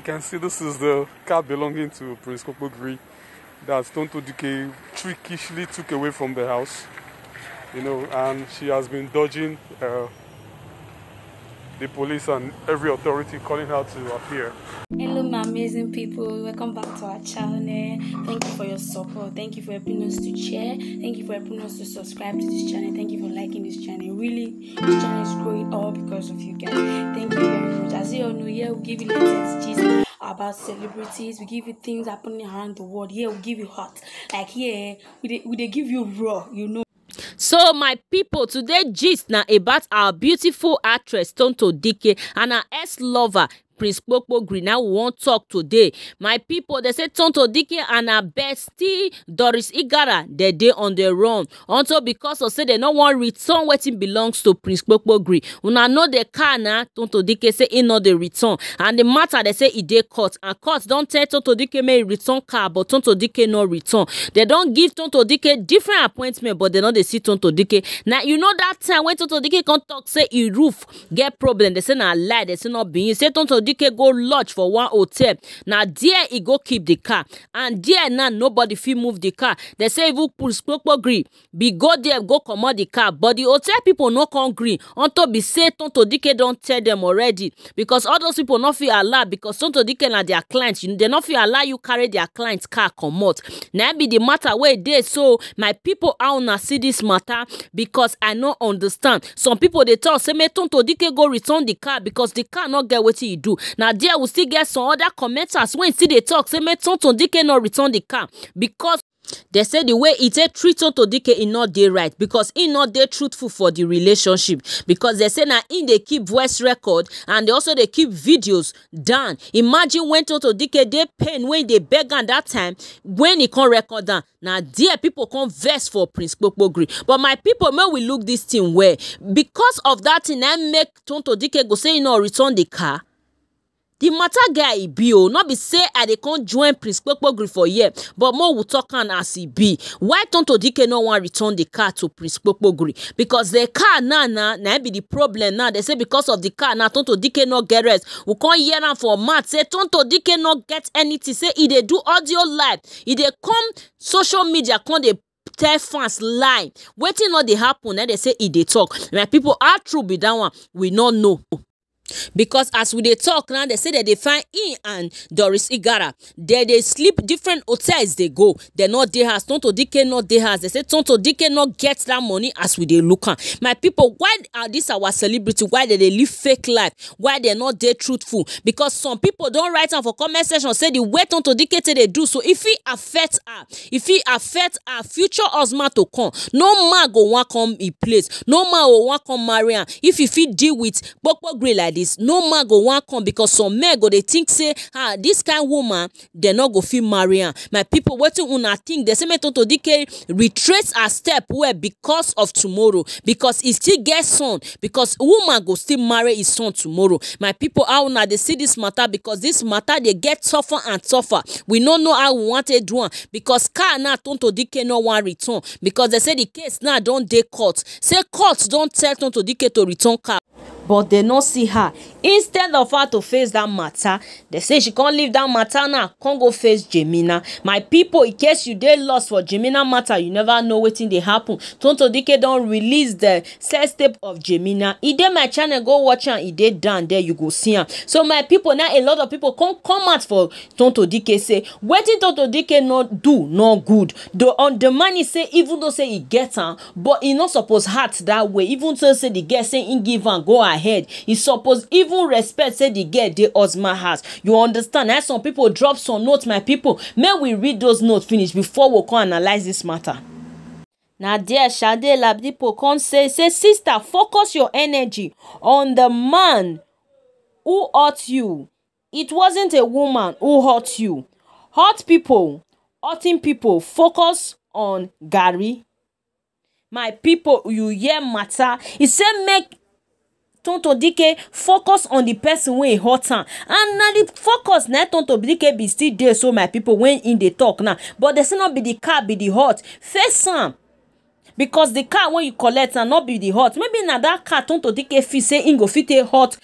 you can see this is the car belonging to Prince Kokogri that Tonto Dike trickishly took away from the house. You know, and she has been dodging uh, the police and every authority calling her to appear. Hello, my amazing people. Welcome back to our channel. Thank you for your support. Thank you for helping us to share. Thank you for helping us to subscribe to this channel. Thank you for liking this channel. Really, this channel is growing all because of you guys. Thank you very much. As you all know, here we give you latest about celebrities. We give you things happening around the world. Here we give you hot. Like here, we they, we they give you raw, you know. So my people, today gist na about our beautiful actress Tonto Dike and her ex-lover prince kpokpogri now we wan talk today my pipo dey say tonto dike and her bestie doris igara dey dey on the run unto because of say dem no wan return wetin belongs to prince kpokpogri una know the car na tonto dike say e no dey return and the matter dey say e dey court and court don tell tonto dike make e return car but tonto dike no return dem don give tonto dike different appointment but dem no dey see tonto dike na you know that time wey tonto dike come talk say e roof get problem dem say na lie dem say no be him say tonto dike wike go lodge for one hotel Now there he go keep the car and there now nobody fit move the car They say even kpokpo gree be go there go command the car but the hotel pipo no come gree unto be say tonto dike don tell them already because all those pipo no fit allow because tonto dike na their client they not feel allow you carry their clients' car comot Now be the matter where dey so my people how una see this matter because i no understand some people they talk say make tonto dike go return the car because the car not get what he do na there we still get some oda commenters wey still dey talk say make tonton dike no return the car because dem say the way e take treat tonto dike e no dey right because e no dey truthful for the relationship because dem say na im dey keep voice record and dem also dey keep videos down imagine when tonto dike dey pain when e dey beg am that time when e come record am na there people, come vex for prince kpokpogri but my people make we look this thing well because of that thing na make tonto dike go say e no return the car The matter guy e be o oh, no be say i dey come join prince kpokpogri for here but mo we talk am as e be why tonto dike no wan return the car to prince kpokpogri because the car now na na e be the problem now they say because of the car now tonto dike no get rest we come hear am for mouth say tonto dike no get anything say e dey do audio live e dey come social media come dey tell fans lie wetin no dey happen na dey say e dey talk my people how true be that one we no know because as we dey talk now dem say dem dey find im and doris igara dem dey sleep different hotels dey go dem no dey house tonto dike no dey house dem say tonto dike no get dat money as we dey look am my pipo why are dis our celebrity why dem dey live fake life why dem no dey truthful because some pipo don write am for comment section say di way tonto dike take dey do so e fit affect her e fit affect her future husband to come no man go wan come im place no man go wan come marry am if e fit deal with kpokpo gree like dis. no man go want come because some men go they think say ah this kind woman they no go feel marry am my people waiting una thing they say to to dike retrace a step where because of tomorrow because he still get son because woman go still marry his son tomorrow my people how una they see this matter because this matter they get tougher and tougher we no know how we want take do because car now tonto dike no one return because they say the case now don't they court say court don't tell tonto dike to return car but they no see her instead of her to face that matter they say she can't leave that matter now Can't go face jemina my people, in case you dey lost for jemina matter you never know wetin they happen tonto dike don't release the sex tape of jemina e dey my channel go watch am e dey down there you go see am so my people, now a lot of people come come out for tonto dike say wetin tonto dike not do no good The on the money say even though say he get her, but he not supposed hurt that way even though say the guest say he give am go ahead head e suppose even respect say the girl dey husband house you understand na some people drop some notes my people may we read those notes finish before we come analyse this matter. na there Sade Labdipo come say say sister focus your energy on the man who hurt you it wasn't a woman who hurt you hurt people hurting people focus on garri my people you hear matter e say make Tonto dike focus on the person wey e hurt am and na the focus na e tontodike be still dey so my people when im dey talk now but dey say no be the car be the hurt face am because the car wey you collect na no be the hurt maybe na that car Tonto tontodike feel say im go fit take hurt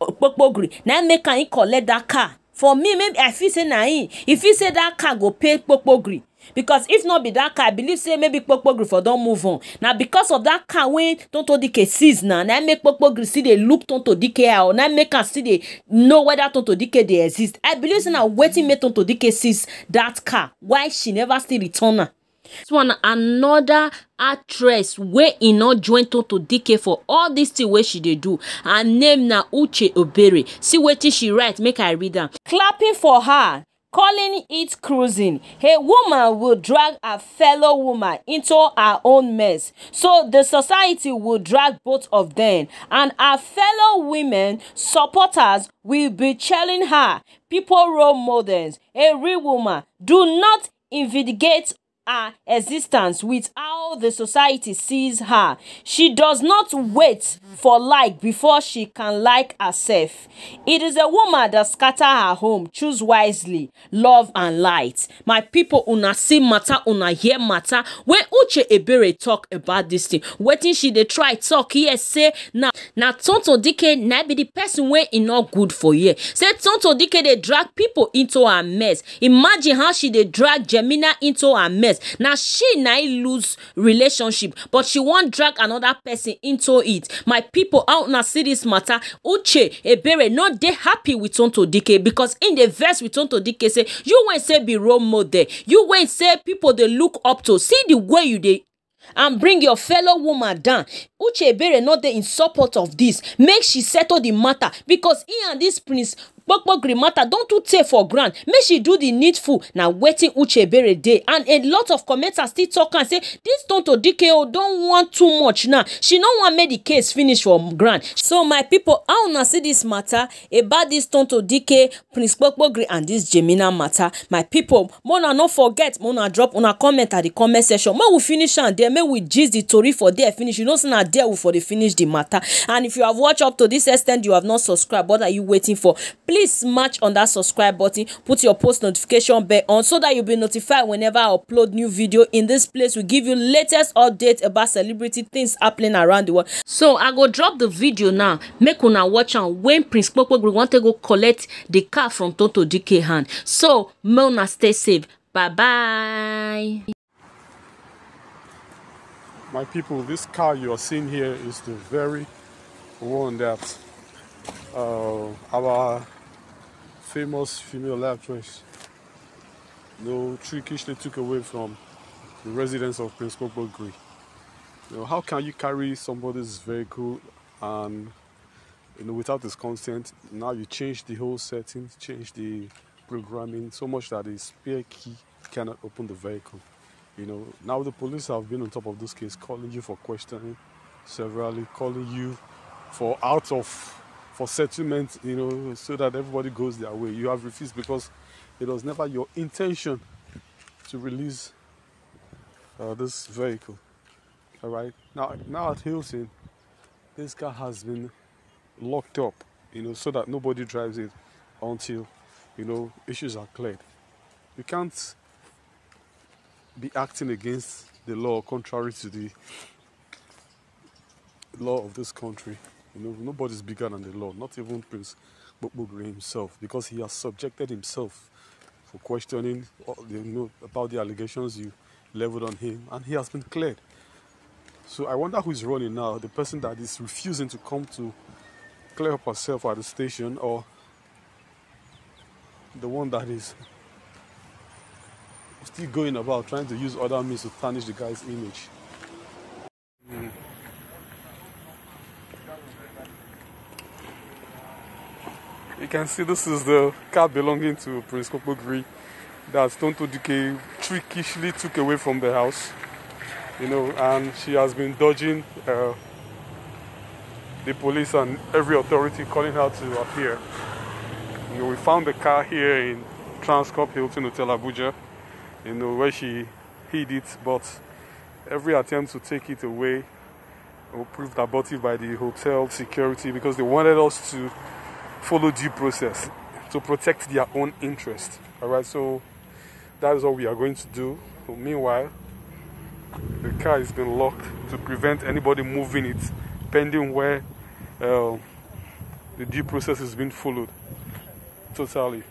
kpokpogri na im make am he collect that car for me maybe i feel say na im e feel say that car go pay kpokpogri because if not be that car i believe say maybe kpokpogri for don move on na because of that car wey tonto dike seize na na make kpokpogri still dey look tonto dike eye or na make am still dey know whether tonto dike dey exist i believe say na wetin make tonto dike seize that car why she never still return am. this one another actress wey e no join Tonto dike for all dis thing wey she dey do her name na uche obere see wetin she write make i read am. clapping for her calling it cruising. A woman will drag a fellow woman into her own mess. So the society will drag both of them, and her fellow women supporters will be telling her, people role models, a real woman, do not investigate her existence with how the society sees her. She does not wait for like before she can like herself. It is a woman that scatter her home, choose wisely, love and light. My people una see matter, una hear matter. When Uche Ebere talk about this thing, wetin she dey try talk here say now, now Tonto Dike na be the person wey e no good for here. Say Tonto Dike dey drag people into her mess. Imagine how she dey drag Jemina into her mess yes na she na lose relationship but she wan drag another person into it my pipo how una see dis matter uche ebere no dey happy with tonto dike because im dey vex with tonto dike say you wey say be role model you wey say pipo dey look up to see di way you dey and bring your fellow woman down uche ebere no dey in support of dis make she settle di matter because e and dis prince gbogbo grimata don too tey for ground make she do the needful na wetin uche ebere dey and a lot of commenters still tok am say this tonto dko oh, don want too much now she no wan make the case finish for ground so my pipo how una see dis mata about dis tonto dk prince kpokpogri and dis jemina mata my pipo make una no forget make una drop una comment at di comment section make we finish am there make we gist di tori for there finish you know say na there we for dey finish di mata and if you have watch up to dis extent you have not subscribe what are you waiting for please smash on that subscribe button put your post notification bell on so that you'll be notified whenever i upload new video in this place we give you latest update about celebrity things happening around the world so i go drop the video now make una watch on when prince kpokpogiri want to go collect the car from toto dike hand so make una stay safe bye bye. My people, this car you are seeing here is the very one that uh, our famous female actress. No trickish they took away from the residents of Prince Kokbogri. You know, how can you carry somebody's vehicle and you know without his consent? Now you change the whole setting, change the programming so much that the spare key cannot open the vehicle. You know, now the police have been on top of this case, calling you for questioning severally, calling you for out of for settlement, you know, so that everybody goes their way. You have refused because it was never your intention to release uh, this vehicle. All right. Now, now at Hilton, this car has been locked up, you know, so that nobody drives it until, you know, issues are cleared. You can't be acting against the law contrary to the law of this country. You know, nobody's bigger than the Lord, not even Prince Bokbogre himself, because he has subjected himself for questioning the, uh, you know, about the allegations you leveled on him, and he has been cleared. So I wonder who is running now the person that is refusing to come to clear up herself at the station, or the one that is still going about trying to use other means to tarnish the guy's image. Mm. you can see this is the car belonging to Prince Kopo Gree that Tonto Dike trickishly took away from the house. You know, and she has been dodging uh, the police and every authority calling her to appear. You know, we found the car here in Transcorp Hilton Hotel Abuja, you know, where she hid it, but every attempt to take it away was proved abortive by the hotel security because they wanted us to follow due process to protect their own interest. All right, so that is what we are going to do. So meanwhile, the car has been locked to prevent anybody moving it, pending where uh, the due process is being followed totally.